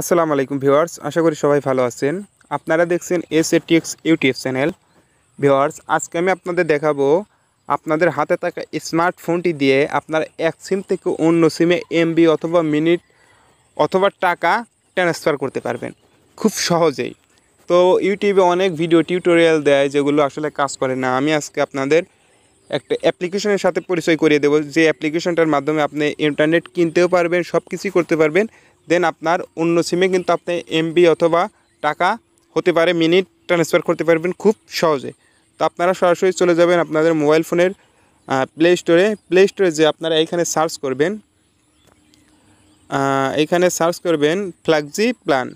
আসসালামু আলাইকুম ভিওয়ার্স আশা করি সবাই ভালো আছেন আপনারা দেখছেন এস এটি এক্স ইউটিউব চ্যানেল ভিওয়ার্স আজকে আমি আপনাদের দেখাবো আপনাদের হাতে থাকা স্মার্টফোনটি দিয়ে আপনারা এক সিম থেকে অন্য সিমে এমবি অথবা মিনিট অথবা টাকা ট্রান্সফার করতে পারবেন খুব সহজেই তো ইউটিউবে অনেক ভিডিও টিউটোরিয়াল দেয় যেগুলো আসলে কাজ করে না আমি আজকে আপনাদের একটা অ্যাপ্লিকেশনের সাথে পরিচয় করিয়ে দেবো যে অ্যাপ্লিকেশনটার মাধ্যমে আপনি ইন্টারনেট কিনতেও পারবেন সব কিছুই করতে পারবেন দেন আপনার অন্য সিমে কিন্তু আপনি এমবি অথবা টাকা হতে পারে মিনিট ট্রান্সফার করতে পারবেন খুব সহজে তো আপনারা সরাসরি চলে যাবেন আপনাদের মোবাইল ফোনের প্লে স্টোরে প্লে স্টোরে যে আপনারা এইখানে সার্চ করবেন এইখানে সার্চ করবেন ফ্ল্যাগজি প্ল্যান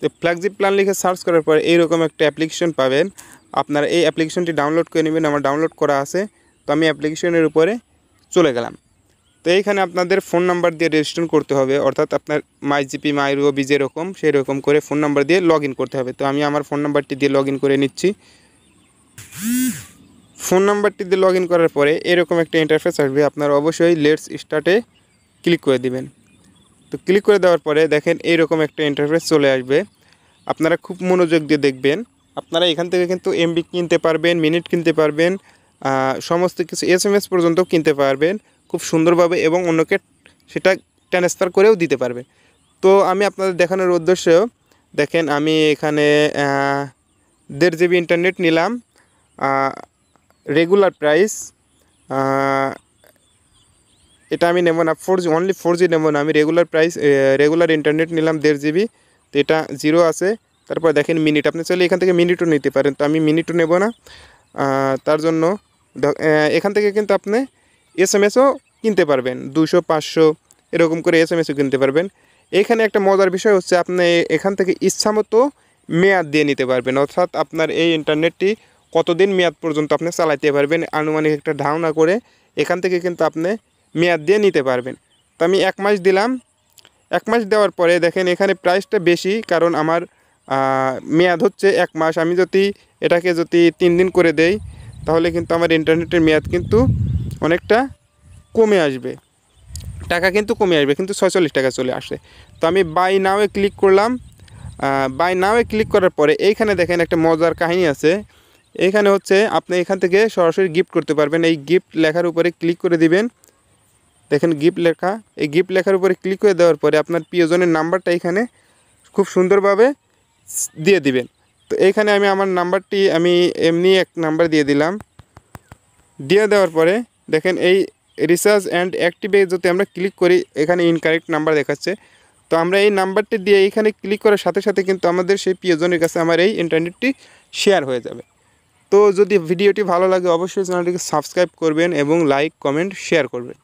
তো ফ্ল্যাগজি প্ল্যান লিখে সার্চ করার পর এইরকম একটা অ্যাপ্লিকেশন পাবেন আপনারা এই অ্যাপ্লিকেশনটি ডাউনলোড করে নেবেন আমার ডাউনলোড করা আছে তো আমি অ্যাপ্লিকেশনের উপরে চলে গেলাম তো এইখানে আপনাদের ফোন নাম্বার দিয়ে রেজিস্ট্রেশন করতে হবে অর্থাৎ আপনার মাইজিপি মাইরুবি যেরকম সেই রকম করে ফোন নাম্বার দিয়ে লগ করতে হবে তো আমি আমার ফোন নাম্বারটি দিয়ে লগ করে নিচ্ছি ফোন নাম্বারটি দিয়ে লগ করার পরে এরকম একটা ইন্টারফেস আসবে আপনার অবশ্যই লেটস স্টার্টে ক্লিক করে দিবেন তো ক্লিক করে দেওয়ার পরে দেখেন এইরকম একটা ইন্টারফেস চলে আসবে আপনারা খুব মনোযোগ দিয়ে দেখবেন আপনারা এখান থেকে কিন্তু এমবি কিনতে পারবেন মিনিট কিনতে পারবেন সমস্ত কিছু এস পর্যন্ত কিনতে পারবেন খুব সুন্দরভাবে এবং অন্যকে সেটা ট্রান্সফার করেও দিতে পারবে তো আমি আপনাদের দেখানোর উদ্দেশ্য দেখেন আমি এখানে দেড় জিবি ইন্টারনেট নিলাম রেগুলার প্রাইস এটা আমি নেব না four G only four G নেব না আমি রেগুলার প্রাইস রেগুলার ইন্টারনেট নিলাম দেড় জিবি তো এটা জিরো আছে তারপর দেখেন মিনিট আপনি চাইলে এখান থেকে মিনিটও নিতে পারেন তো আমি মিনিটও নেব না তার জন্য এখান থেকে কিন্তু আপনি এস এম এসও কিনতে পারবেন দুশো পাঁচশো এরকম করে এস এম এসও কিনতে পারবেন এখানে একটা মজার বিষয় হচ্ছে আপনি এখান থেকে ইচ্ছামতো মেয়াদ দিয়ে নিতে পারবেন অর্থাৎ আপনার এই ইন্টারনেটটি কতদিন মেয়াদ পর্যন্ত আপনি চালাইতে পারবেন আনুমানিক একটা ধারণা করে এখান থেকে কিন্তু আপনি মেয়াদ দিয়ে নিতে পারবেন তো আমি এক মাস দিলাম এক মাস দেওয়ার পরে দেখেন এখানে প্রাইসটা বেশি কারণ আমার মেয়াদ হচ্ছে এক মাস আমি যদি এটাকে যদি তিন দিন করে দেই তাহলে কিন্তু আমার ইন্টারনেটের মেয়াদ কিন্তু অনেকটা কমে আসবে টাকা কিন্তু কমে আসবে কিন্তু ছয়চল্লিশ টাকা চলে আসে তো আমি বাই নাওয়ে ক্লিক করলাম বাই নাওয়ে ক্লিক করার পরে এইখানে দেখেন একটা মজার কাহিনী আছে এইখানে হচ্ছে আপনি এখান থেকে সরাসরি গিফট করতে পারবেন এই গিফট লেখার উপরে ক্লিক করে দিবেন দেখেন গিফট লেখা এই গিফট লেখার উপরে ক্লিক করে দেওয়ার পরে আপনার প্রিয়জনের নাম্বারটা এখানে খুব সুন্দরভাবে দিয়ে দিবেন তো এইখানে আমি আমার নাম্বারটি আমি এমনি এক নাম্বার দিয়ে দিলাম দিয়ে দেওয়ার পরে দেখেন এই রিসার্চ অ্যান্ড অ্যাক্টিভে যদি আমরা ক্লিক করি এখানে ইনকারেক্ট নাম্বার দেখাচ্ছে তো আমরা এই নাম্বারটি দিয়ে এখানে ক্লিক করার সাথে সাথে কিন্তু আমাদের সেই প্রিয়জনের কাছে আমার এই ইন্টারনেটটি শেয়ার হয়ে যাবে তো যদি ভিডিওটি ভালো লাগে অবশ্যই চ্যানেলটিকে সাবস্ক্রাইব করবেন এবং লাইক কমেন্ট শেয়ার করবেন